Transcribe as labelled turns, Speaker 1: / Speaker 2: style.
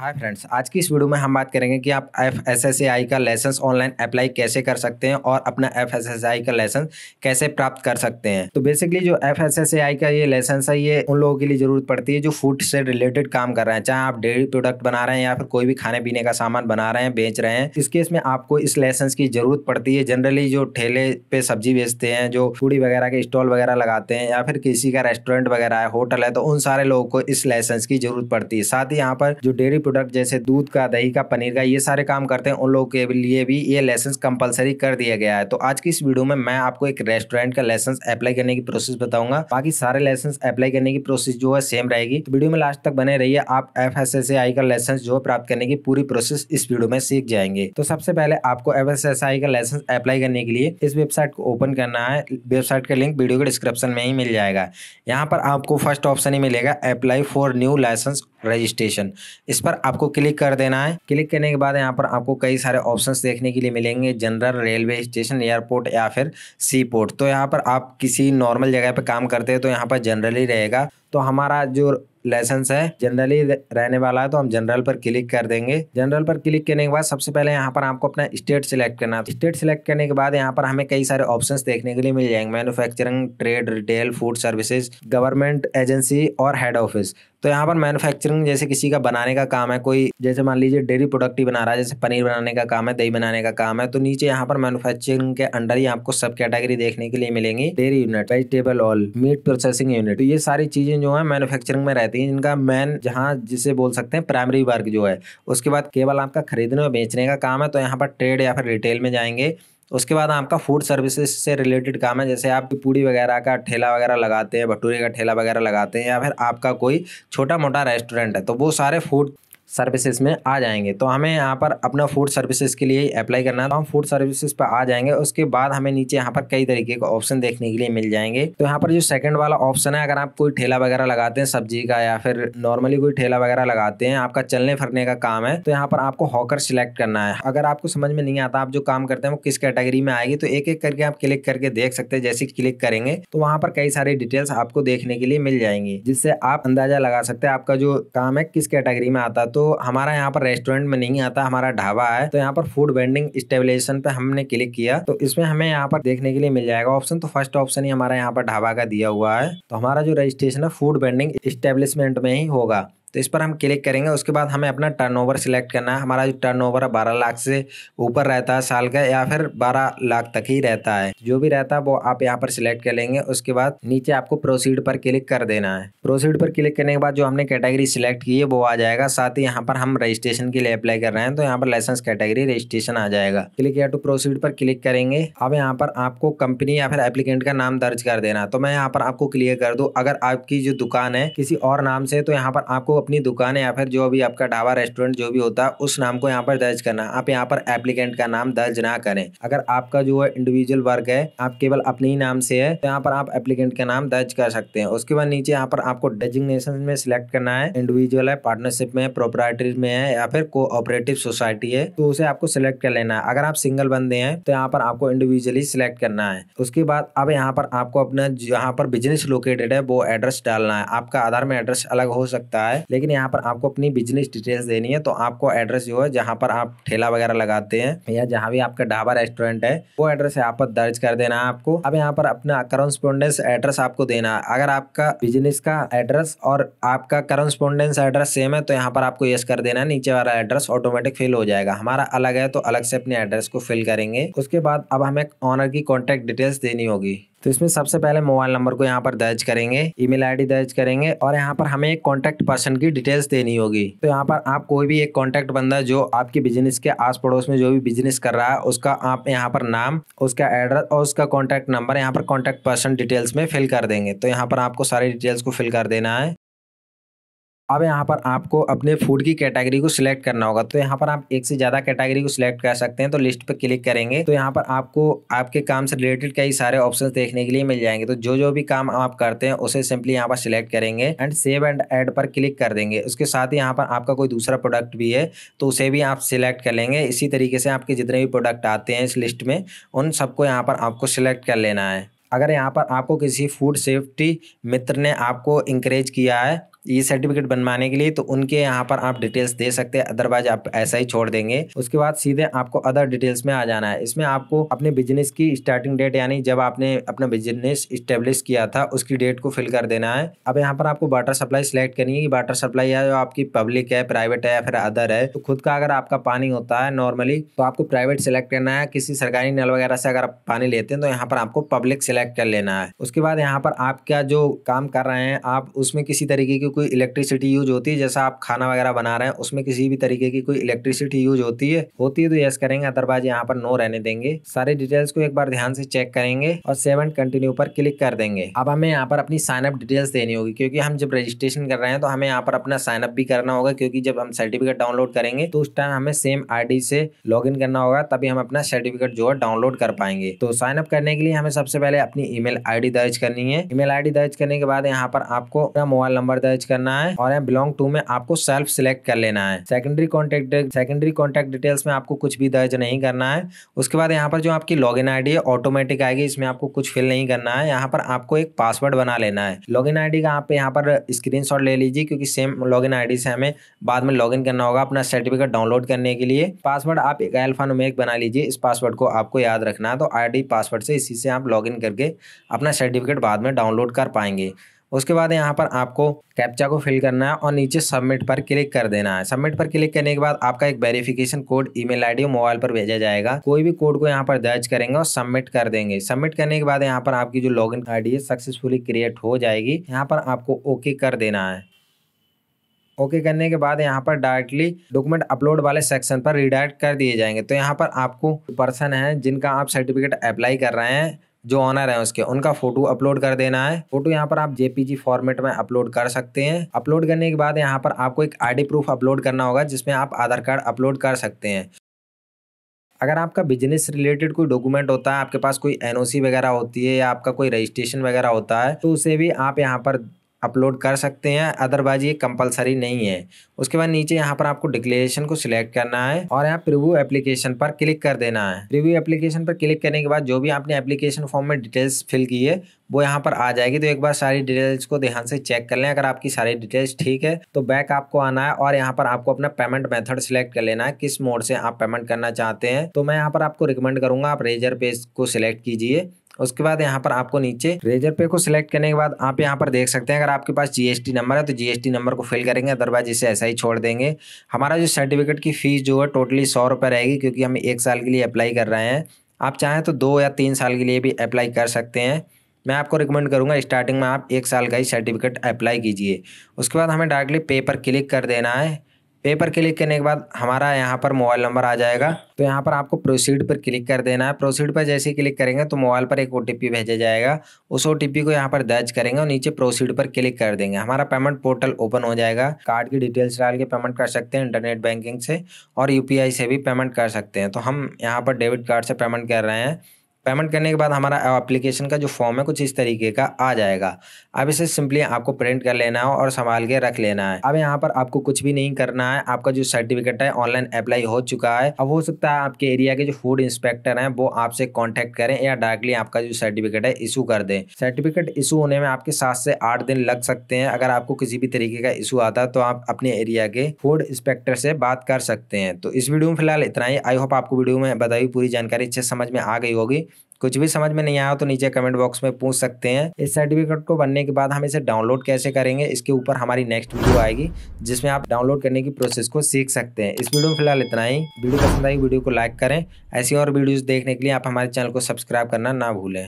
Speaker 1: hi friends आज की इस वीडियो में हम बात करेंगे कि आप एफ एस एस आई का लाइसेंस ऑनलाइन अप्लाई कैसे कर सकते हैं और अपना एफ एस एस आई का लाइसेंस कैसे प्राप्त कर सकते हैं तो बेसिकली जो एफ एस एस आई का ये लाइसेंस है ये उन लोगों के लिए जरूरत पड़ती है जो फूड से रिलेटेड काम कर रहे हैं चाहे आप डेयरी प्रोडक्ट बना रहे हैं या फिर कोई भी खाने पीने का सामान बना रहे हैं बेच रहे हैं इस केस में आपको इस लाइसेंस की जरूरत पड़ती है जनरली जो ठेले पे सब्जी बेचते हैं जो फूडी वगैरह के स्टॉल वगैरह लगाते हैं या फिर किसी का रेस्टोरेंट वगैरह है होटल है तो उन सारे लोगों को इस लाइसेंस की जरूरत पड़ती है साथ ही यहाँ पर जो डेयरी प्रोडक्ट जैसे दूध का दही का पनीर का ये सारे काम करते हैं उन लोगों के लिए भी ये लाइसेंस कंपलसरी कर दिया गया है तो आज की इस वीडियो में मैं आपको एक रेस्टोरेंट का लाइसेंस अप्लाई करने की प्रोसेस बताऊंगा बाकी सारे लाइसेंस अप्लाई करने की प्रोसेस जो है सेम रहेगी तो वीडियो में लास्ट तक बने रहिए आप एफ का लाइसेंस जो प्राप्त करने की पूरी प्रोसेस इस वीडियो में सीख जाएंगे तो सबसे पहले आपको एफ का लाइसेंस अप्लाई करने के लिए इस वेबसाइट को ओपन करना है वेबसाइट का लिंक वीडियो के डिस्क्रिप्शन में ही मिल जाएगा यहाँ पर आपको फर्स्ट ऑप्शन ही मिलेगा apply for new licence registration इस पर आपको क्लिक कर देना है क्लिक करने के बाद यहाँ पर आपको कई सारे ऑप्शंस देखने के लिए मिलेंगे जनरल रेलवे स्टेशन एयरपोर्ट या फिर सी पोर्ट तो यहाँ पर आप किसी नॉर्मल जगह पर काम करते हैं तो यहाँ पर जनरली रहेगा तो हमारा जो लाइसेंस है जनरली रहने वाला है तो हम जनरल पर क्लिक कर देंगे जनरल पर क्लिक करने के बाद सबसे पहले यहाँ पर आपको अपना स्टेट सिलेक्ट करना है स्टेट सिलेक्ट करने के बाद यहाँ पर हमें कई सारे ऑप्शंस देखने के लिए मिल जाएंगे manufacturing trade retail food services government agency और हेड ऑफिस तो यहाँ पर मैनुफेक्चरिंग जैसे किसी का बनाने का काम है कोई जैसे मान लीजिए डेयरी प्रोडक्ट ही बना रहा है जैसे पनीर बनाने का काम है दही बनाने का काम है तो नीचे यहाँ पर मैनुफेक्चरिंग के अंडर ही आपको सब कैटेगरी देखने के लिए मिलेंगी dairy unit vegetable all meat processing unit ये सारी चीजें चीज़ें जो हैं मैन्युफैक्चरिंग में रहती हैं जिनका मैन जहाँ जिसे बोल सकते हैं प्राइमरी वर्क जो है उसके बाद केवल आपका खरीदने और बेचने का काम है तो यहाँ पर ट्रेड या फिर रिटेल में जाएंगे उसके बाद आपका फूड सर्विसेज से रिलेटेड काम है जैसे आप पूड़ी वगैरह का ठेला वगैरह लगाते हैं भटूरे का ठेला वगैरह लगाते हैं या फिर आपका कोई छोटा मोटा रेस्टोरेंट है तो वो सारे फूड सर्विसेज में आ जाएंगे तो हमें यहाँ पर अपना फूड सर्विसेज के लिए अप्लाई करना है तो हम फूड सर्विसेज पर आ जाएंगे उसके बाद हमें नीचे यहाँ पर कई तरीके का ऑप्शन देखने के लिए मिल जाएंगे तो यहाँ पर जो सेकंड वाला ऑप्शन है अगर आप कोई ठेला वगैरह लगाते हैं सब्जी का या फिर नॉर्मली कोई ठेला वगैरह लगाते हैं आपका चलने फिरने का काम है तो यहाँ पर आपको हॉकर सिलेक्ट करना है अगर आपको समझ में नहीं आता आप जो काम करते हैं वो किस कैटेगरी में आएगी तो एक एक करके आप क्लिक करके देख सकते हैं जैसे क्लिक करेंगे तो वहाँ पर कई सारी डिटेल्स आपको देखने के लिए मिल जाएंगी जिससे आप अंदाजा लगा सकते हैं आपका जो काम है किस कैटेगरी में आता है तो तो हमारा यहाँ पर रेस्टोरेंट में नहीं आता हमारा ढाबा है तो यहाँ पर फूड वेंडिंग स्टेबलाइजेशन पे हमने क्लिक किया तो इसमें हमें यहाँ पर देखने के लिए मिल जाएगा ऑप्शन तो फर्स्ट ऑप्शन ही हमारा यहाँ पर ढाबा का दिया हुआ है तो हमारा जो रजिस्ट्रेशन है फूड वेंडिंग स्टेब्लिशमेंट में ही होगा तो इस पर हम क्लिक करेंगे उसके बाद हमें अपना टर्नओवर सिलेक्ट करना है हमारा जो ओवर है बारह लाख से ऊपर रहता है साल का या फिर बारह लाख तक ही रहता है जो भी रहता है वो आप यहाँ पर सिलेक्ट कर लेंगे उसके बाद नीचे आपको प्रोसीड पर क्लिक कर देना है प्रोसीड पर क्लिक करने के बाद जो हमने कैटेगरी सिलेक्ट की है वो आ जाएगा साथ ही यहाँ पर हम रजिस्ट्रेशन के लिए अप्लाई कर रहे हैं तो यहाँ पर लाइसेंस कैटेगरी रजिस्ट्रेशन आ जाएगा क्लिक या टू प्रोसीड पर क्लिक करेंगे अब यहाँ पर आपको कंपनी या फिर एप्लीकेंट का नाम दर्ज कर देना तो मैं यहाँ पर आपको क्लियर कर दूँ अगर आपकी जो दुकान है किसी और नाम से तो यहाँ पर आपको अपनी दुकान या फिर जो भी आपका ढाबा रेस्टोरेंट जो भी होता है उस नाम को यहाँ पर दर्ज करना आप यहाँ पर एप्लीकेंट का नाम दर्ज ना करें अगर आपका जो है इंडिविजुअल वर्क है आप केवल अपने ही नाम से है तो यहाँ पर आप एप्लीकेंट का नाम दर्ज कर सकते हैं उसके बाद नीचे यहाँ पर आपको डेजिग्नेशन में सिलेक्ट करना है इंडिविजुअल है पार्टनरशिप में प्रोपराइटरी में है या फिर कोऑपरेटिव सोसाइटी है तो उसे आपको सिलेक्ट कर लेना है अगर आप सिंगल बंदे हैं तो यहाँ पर आपको इंडिविजुअली सिलेक्ट करना है उसके बाद अब यहाँ पर आपको अपना जहाँ पर बिजनेस लोकेटेड है वो एड्रेस डालना है आपका आधार में एड्रेस अलग हो सकता है लेकिन यहाँ पर आपको अपनी बिजनेस डिटेल्स देनी है तो आपको एड्रेस जो है जहाँ पर आप ठेला वगैरह लगाते हैं या जहाँ भी आपका ढाबा रेस्टोरेंट है वो एड्रेस यहाँ पर दर्ज कर देना है आपको अब यहाँ पर अपना करस्पोंडेंस एड्रेस आपको देना है अगर आपका बिजनेस का एड्रेस और आपका करस्पोंडेंस एड्रेस सेम है तो यहाँ पर आपको येस कर देना नीचे वाला एड्रेस ऑटोमेटिक फिल हो जाएगा हमारा अलग है तो अलग से अपने एड्रेस को फिल करेंगे उसके बाद अब हमें ऑनर की कॉन्टेक्ट डिटेल्स देनी होगी तो इसमें सबसे पहले मोबाइल नंबर को यहाँ पर दर्ज करेंगे ईमेल आईडी दर्ज करेंगे और यहाँ पर हमें एक कॉन्टैक्ट पर्सन की डिटेल्स देनी होगी तो यहाँ पर आप कोई भी एक कॉन्टैक्ट बंदा जो आपकी बिजनेस के आस पड़ोस में जो भी बिजनेस कर रहा है उसका आप यहाँ पर नाम उसका एड्रेस और उसका कॉन्टैक्ट नंबर यहाँ पर कॉन्टैक्ट पर्सन डिटेल्स में फिल कर देंगे तो यहाँ पर आपको सारी डिटेल्स को फिल कर देना है अब यहाँ पर आपको अपने फूड की कैटेगरी को सिलेक्ट करना होगा तो यहाँ पर आप एक से ज़्यादा कैटेगरी को सिलेक्ट कर सकते हैं तो लिस्ट पर क्लिक करेंगे तो यहाँ पर आपको आपके काम से रिलेटेड कई सारे ऑप्शन देखने के लिए मिल जाएंगे तो जो जो भी काम आप करते हैं उसे सिंपली यहाँ पर सिलेक्ट करेंगे एंड सेव एंड एड पर क्लिक कर देंगे उसके साथ ही यहाँ पर आपका कोई दूसरा प्रोडक्ट भी है तो उसे भी आप सिलेक्ट कर लेंगे इसी तरीके से आपके जितने भी प्रोडक्ट आते हैं इस लिस्ट में उन सबको यहाँ पर आपको सिलेक्ट कर लेना है अगर यहाँ पर आपको किसी फूड सेफ्टी मित्र ने आपको इंकरेज किया है ई सर्टिफिकेट बनवाने के लिए तो उनके यहाँ पर आप डिटेल्स दे सकते हैं अदरवाइज आप ऐसा ही छोड़ देंगे उसके बाद सीधे आपको अदर डिटेल्स में आ जाना है इसमें आपको अपने बिजनेस की स्टार्टिंग डेट यानी जब आपने अपना बिजनेस स्टेब्लिश किया था उसकी डेट को फिल कर देना है अब यहाँ पर आपको वाटर सप्लाई सिलेक्ट करनी है वाटर सप्लाई है जो आपकी पब्लिक है प्राइवेट है या फिर अदर है तो खुद का अगर आपका पानी होता है नॉर्मली तो आपको प्राइवेट सिलेक्ट करना है किसी सरकारी नल वगैरह से अगर आप पानी लेते हैं तो यहाँ पर आपको पब्लिक सिलेक्ट कर लेना है उसके बाद यहाँ पर आप क्या जो काम कर रहे हैं आप उसमें किसी तरीके की की कोई इलेक्ट्रिसिटी यूज होती है जैसा आप खाना वगैरह बना रहे हैं उसमें किसी भी तरीके की कोई इलेक्ट्रिसिटी यूज होती है होती है तो यस करेंगे अदरवाइज यहाँ पर नो रहने देंगे सारे डिटेल्स को एक बार ध्यान से चेक करेंगे और सेवन कंटिन्यू पर क्लिक कर देंगे अब हमें यहाँ पर अपनी साइनअप डिटेल्स देनी होगी क्योंकि हम जब रजिस्ट्रेशन कर रहे हैं तो हमें यहाँ पर अपना साइनअप भी करना होगा क्योंकि जब हम सर्टिफिकेट डाउनलोड करेंगे तो उस टाइम हमें सेम आई से लॉग करना होगा तभी हम अपना सर्टिफिकेट जो है डाउनलोड कर पाएंगे तो साइन अप करने के लिए हमें सबसे पहले अपनी ईमेल आईडी दर्ज करनी है ईमेल आईडी दर्ज करने के बाद यहाँ पर आपको अपना मोबाइल नंबर दर्ज सर्च करना है और यहाँ बिलोंग टू में आपको सेल्फ सिलेक्ट कर लेना है secondary contact secondary contact details में आपको कुछ भी दर्ज नहीं करना है उसके बाद यहाँ पर जो आपकी लॉग इन है ऑटोमेटिक आएगी इसमें आपको कुछ फिल नहीं करना है यहाँ पर आपको एक पासवर्ड बना लेना है लॉग इन का आप यहाँ पर स्क्रीन ले लीजिए क्योंकि सेम लॉग इन से हमें बाद में लॉग करना होगा अपना सर्टिफिकेट डाउनलोड करने के लिए पासवर्ड आप एक अल्फानुमेरिक बना लीजिए इस पासवर्ड को आपको याद रखना है तो आई पासवर्ड से इसी से आप लॉग करके अपना सर्टिफिकेट बाद में डाउनलोड कर पाएंगे उसके बाद यहाँ पर आपको कैप्चा को फिल करना है और नीचे सबमिट पर क्लिक कर देना है सबमिट पर क्लिक करने के बाद आपका एक वेरिफिकेशन कोड ईमेल आईडी और मोबाइल पर भेजा जाएगा कोई भी कोड को यहाँ पर दर्ज करेंगे और सबमिट कर देंगे सबमिट करने के बाद यहाँ पर आपकी जो लॉग इन है सक्सेसफुली क्रिएट हो जाएगी यहाँ पर आपको ओके कर देना है ओके okay करने के बाद यहाँ पर डायरेक्टली डॉक्यूमेंट अपलोड वाले सेक्शन पर रिडायरेक्ट कर दिए जाएंगे तो यहाँ पर आपको पर्सन है जिनका आप सर्टिफिकेट अप्लाई कर रहे हैं जो ऑनर है उसके उनका फोटो अपलोड कर देना है फोटो यहाँ पर आप जेपीजी फॉर्मेट में अपलोड कर सकते हैं अपलोड करने के बाद यहाँ पर आपको एक आईडी प्रूफ अपलोड करना होगा जिसमें आप आधार कार्ड अपलोड कर सकते हैं अगर आपका बिजनेस रिलेटेड कोई डॉक्यूमेंट होता है आपके पास कोई एनओसी वगैरह होती है या आपका कोई रजिस्ट्रेशन वगैरह होता है तो उसे भी आप यहाँ पर अपलोड कर सकते हैं अदरवाइज ये कंपलसरी नहीं है उसके बाद नीचे यहाँ पर आपको डिक्लेरेशन को सिलेक्ट करना है और यहाँ प्रिव्यू एप्लीकेशन पर क्लिक कर देना है प्रिव्यू एप्लीकेशन पर क्लिक करने के बाद जो भी आपने एप्लीकेशन फॉर्म में डिटेल्स फिल की है वो यहाँ पर आ जाएगी तो एक बार सारी डिटेल्स को ध्यान से चेक कर लें अगर आपकी सारी डिटेल्स ठीक है तो बैक आपको आना है और यहाँ पर आपको अपना पेमेंट मेथड सिलेक्ट कर लेना है किस मोड से आप पेमेंट करना चाहते हैं तो मैं यहाँ पर आपको रिकमेंड करूंगा आप रेजर पे को सिलेक्ट कीजिए उसके बाद यहाँ पर आपको नीचे रेजर पे को सिलेक्ट करने के बाद आप यहाँ पर देख सकते हैं अगर आपके पास जीएसटी नंबर है तो जीएसटी नंबर को फिल करेंगे अदरवाइज इसे ऐसा ही छोड़ देंगे हमारा जो सर्टिफिकेट की फीस जो है टोटली सौ रुपये रहेगी क्योंकि हम एक साल के लिए अप्लाई कर रहे हैं आप चाहें तो दो या तीन साल के लिए भी अप्लाई कर सकते हैं मैं आपको रिकमेंड करूंगा स्टार्टिंग में आप एक साल का ही सर्टिफिकेट अप्लाई कीजिए उसके बाद हमें डायरेक्टली पे पर क्लिक कर देना है पे पर क्लिक करने के बाद हमारा यहाँ पर मोबाइल नंबर आ जाएगा तो यहाँ पर आपको प्रोसीड पर क्लिक कर देना है प्रोसीड पर जैसे ही क्लिक करेंगे तो मोबाइल पर एक ओ भेजा जाएगा उस ओ को यहाँ पर दर्ज करेंगे और नीचे प्रोसीड पर क्लिक कर देंगे हमारा पेमेंट पोर्टल ओपन हो जाएगा कार्ड की डिटेल्स डाल के पेमेंट कर सकते हैं इंटरनेट बैंकिंग से और यू से भी पेमेंट कर सकते हैं तो हम यहाँ पर डेबिट कार्ड से पेमेंट कर रहे हैं पेमेंट करने के बाद हमारा एप्लीकेशन का जो फॉर्म है कुछ इस तरीके का आ जाएगा अब इसे सिंपली आपको प्रिंट कर लेना है और संभाल के रख लेना है अब यहाँ पर आपको कुछ भी नहीं करना है आपका जो सर्टिफिकेट है ऑनलाइन अप्लाई हो चुका है अब हो सकता है आपके एरिया के जो फूड इंस्पेक्टर है वो आपसे कॉन्टेक्ट करें या डायरेक्टली आपका जो सर्टिफिकेट है इशू कर दें सर्टिफिकेट इशू होने में आपके सात से आठ दिन लग सकते हैं अगर आपको किसी भी तरीके का इशू आता है तो आप अपने एरिया के फूड इंस्पेक्टर से बात कर सकते हैं तो इस वीडियो में फिलहाल इतना ही आई होप आपको वीडियो में बताई पूरी जानकारी अच्छे समझ में आ गई होगी कुछ भी समझ में नहीं आया तो नीचे कमेंट बॉक्स में पूछ सकते हैं इस सर्टिफिकेट को बनने के बाद हम इसे डाउनलोड कैसे करेंगे इसके ऊपर हमारी नेक्स्ट वीडियो आएगी जिसमें आप डाउनलोड करने की प्रोसेस को सीख सकते हैं इस वीडियो में फिलहाल इतना ही वीडियो पसंद आई वीडियो को लाइक करें ऐसी और वीडियोज़ देखने के लिए आप हमारे चैनल को सब्सक्राइब करना ना भूलें